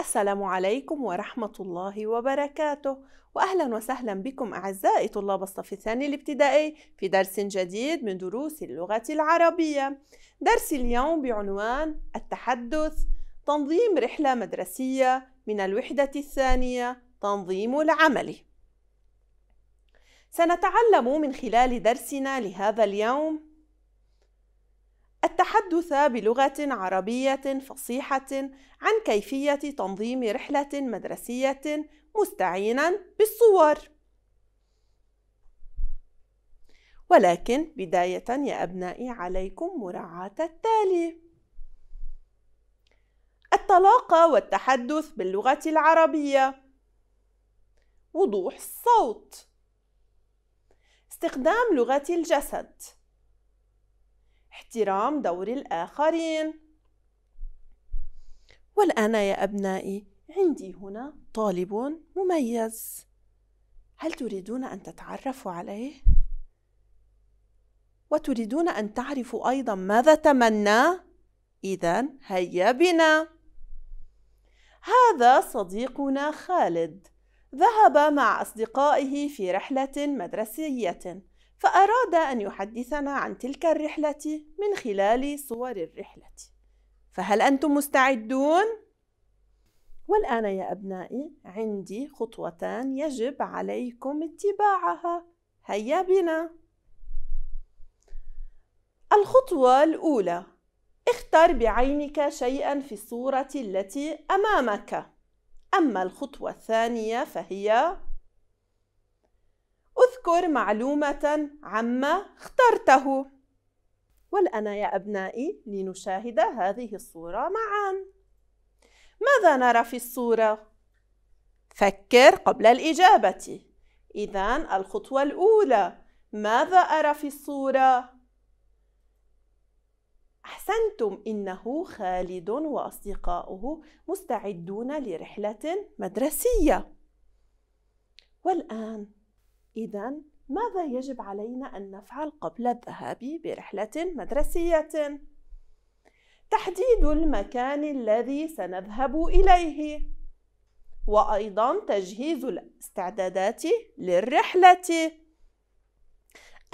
السلام عليكم ورحمة الله وبركاته وأهلا وسهلا بكم أعزائي طلاب الصف الثاني الابتدائي في درس جديد من دروس اللغة العربية درس اليوم بعنوان التحدث تنظيم رحلة مدرسية من الوحدة الثانية تنظيم العمل سنتعلم من خلال درسنا لهذا اليوم التحدث بلغة عربية فصيحة عن كيفية تنظيم رحلة مدرسية مستعينا بالصور. ولكن بداية يا أبنائي عليكم مراعاة التالي: الطلاقة والتحدث باللغة العربية، وضوح الصوت استخدام لغة الجسد احترام دور الآخرين والآن يا أبنائي عندي هنا طالب مميز هل تريدون أن تتعرفوا عليه؟ وتريدون أن تعرفوا أيضا ماذا تمنى؟ إذا هيا بنا هذا صديقنا خالد ذهب مع أصدقائه في رحلة مدرسية فأراد أن يحدثنا عن تلك الرحلة من خلال صور الرحلة فهل أنتم مستعدون؟ والآن يا أبنائي عندي خطوتان يجب عليكم اتباعها هيا بنا الخطوة الأولى اختر بعينك شيئا في الصورة التي أمامك أما الخطوة الثانية فهي اذكر معلومة عما اخترته والآن يا أبنائي لنشاهد هذه الصورة معا ماذا نرى في الصورة؟ فكر قبل الإجابة إذا الخطوة الأولى ماذا أرى في الصورة؟ أحسنتم إنه خالد وأصدقاؤه مستعدون لرحلة مدرسية والآن إذا ماذا يجب علينا أن نفعل قبل الذهاب برحلة مدرسية؟ تحديد المكان الذي سنذهب إليه وأيضا تجهيز الاستعدادات للرحلة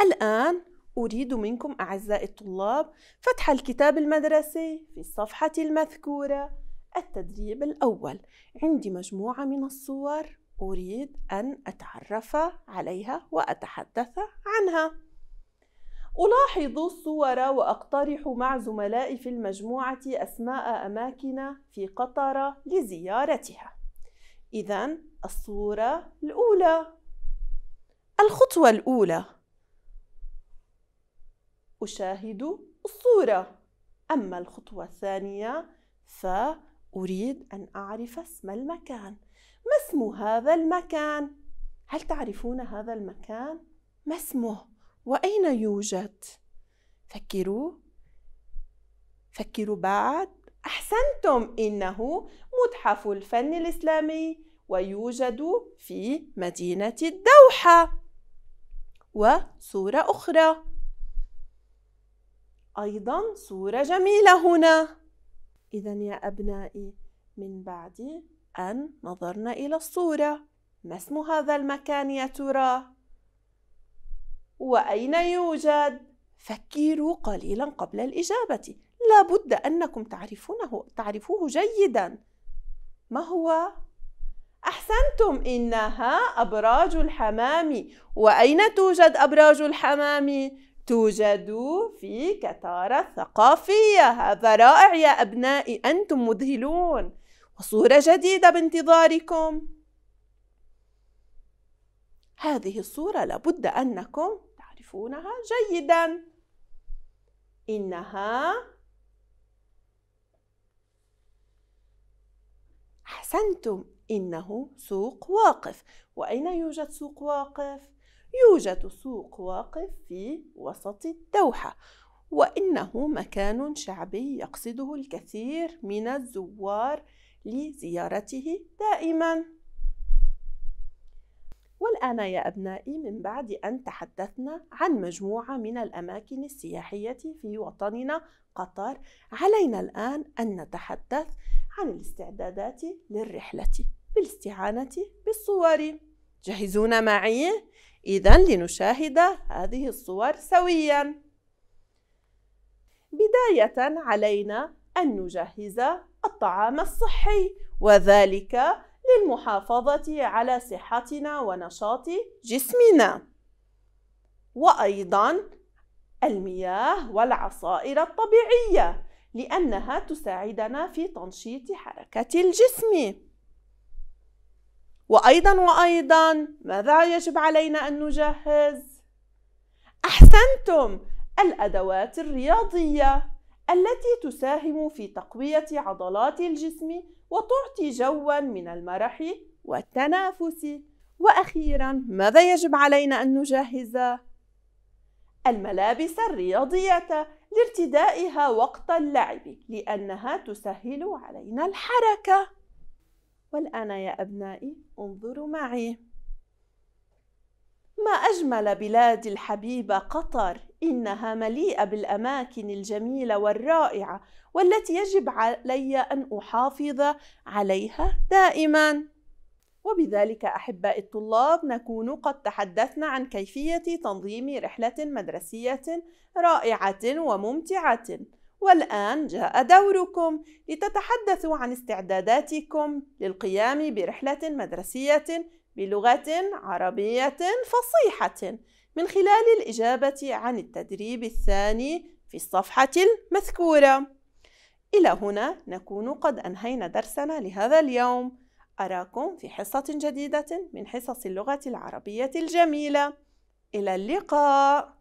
الآن أريد منكم أعزائي الطلاب فتح الكتاب المدرسي في الصفحة المذكورة التدريب الأول عندي مجموعة من الصور أريد أن أتعرف عليها وأتحدث عنها ألاحظ الصور وأقترح مع زملائي في المجموعة أسماء أماكن في قطر لزيارتها إذا الصورة الأولى الخطوة الأولى أشاهد الصورة أما الخطوة الثانية فأريد أن أعرف اسم المكان ما اسم هذا المكان؟ هل تعرفون هذا المكان؟ ما اسمه؟ وأين يوجد؟ فكروا فكروا بعد أحسنتم إنه متحف الفن الإسلامي ويوجد في مدينة الدوحة وصورة أخرى أيضا صورة جميلة هنا إذا يا أبنائي من بعد أن نظرنا إلى الصورة ما اسم هذا المكان يا ترى؟ وأين يوجد؟ فكروا قليلا قبل الإجابة لا بد أنكم تعرفونه تعرفوه جيدا ما هو؟ أحسنتم إنها أبراج الحمام وأين توجد أبراج الحمام؟ توجد في كتارة ثقافية هذا رائع يا أبنائي أنتم مذهلون وصورة جديدة بانتظاركم هذه الصورة لابد أنكم تعرفونها جيدا إنها أحسنتم إنه سوق واقف وأين يوجد سوق واقف؟ يوجد سوق واقف في وسط الدوحة وإنه مكان شعبي يقصده الكثير من الزوار لزيارته دائما والآن يا أبنائي من بعد أن تحدثنا عن مجموعة من الأماكن السياحية في وطننا قطر علينا الآن أن نتحدث عن الاستعدادات للرحلة بالاستعانة بالصور جهزونا معي؟ إذا لنشاهد هذه الصور سويا بداية علينا أن نجهز الطعام الصحي وذلك للمحافظة على صحتنا ونشاط جسمنا وأيضا المياه والعصائر الطبيعية لأنها تساعدنا في تنشيط حركة الجسم وأيضا وأيضا ماذا يجب علينا أن نجهز؟ أحسنتم الأدوات الرياضية التي تساهم في تقوية عضلات الجسم وتعطي جوا من المرح والتنافس وأخيرا ماذا يجب علينا أن نجهز؟ الملابس الرياضية لارتدائها وقت اللعب لأنها تسهل علينا الحركة والآن يا أبنائي انظروا معي ما أجمل بلادي الحبيبة قطر إنها مليئة بالأماكن الجميلة والرائعة والتي يجب علي أن أحافظ عليها دائما وبذلك أحبائي الطلاب نكون قد تحدثنا عن كيفية تنظيم رحلة مدرسية رائعة وممتعة والآن جاء دوركم لتتحدثوا عن استعداداتكم للقيام برحلة مدرسية بلغة عربية فصيحة من خلال الإجابة عن التدريب الثاني في الصفحة المذكورة. إلى هنا نكون قد أنهينا درسنا لهذا اليوم. أراكم في حصة جديدة من حصص اللغة العربية الجميلة. إلى اللقاء!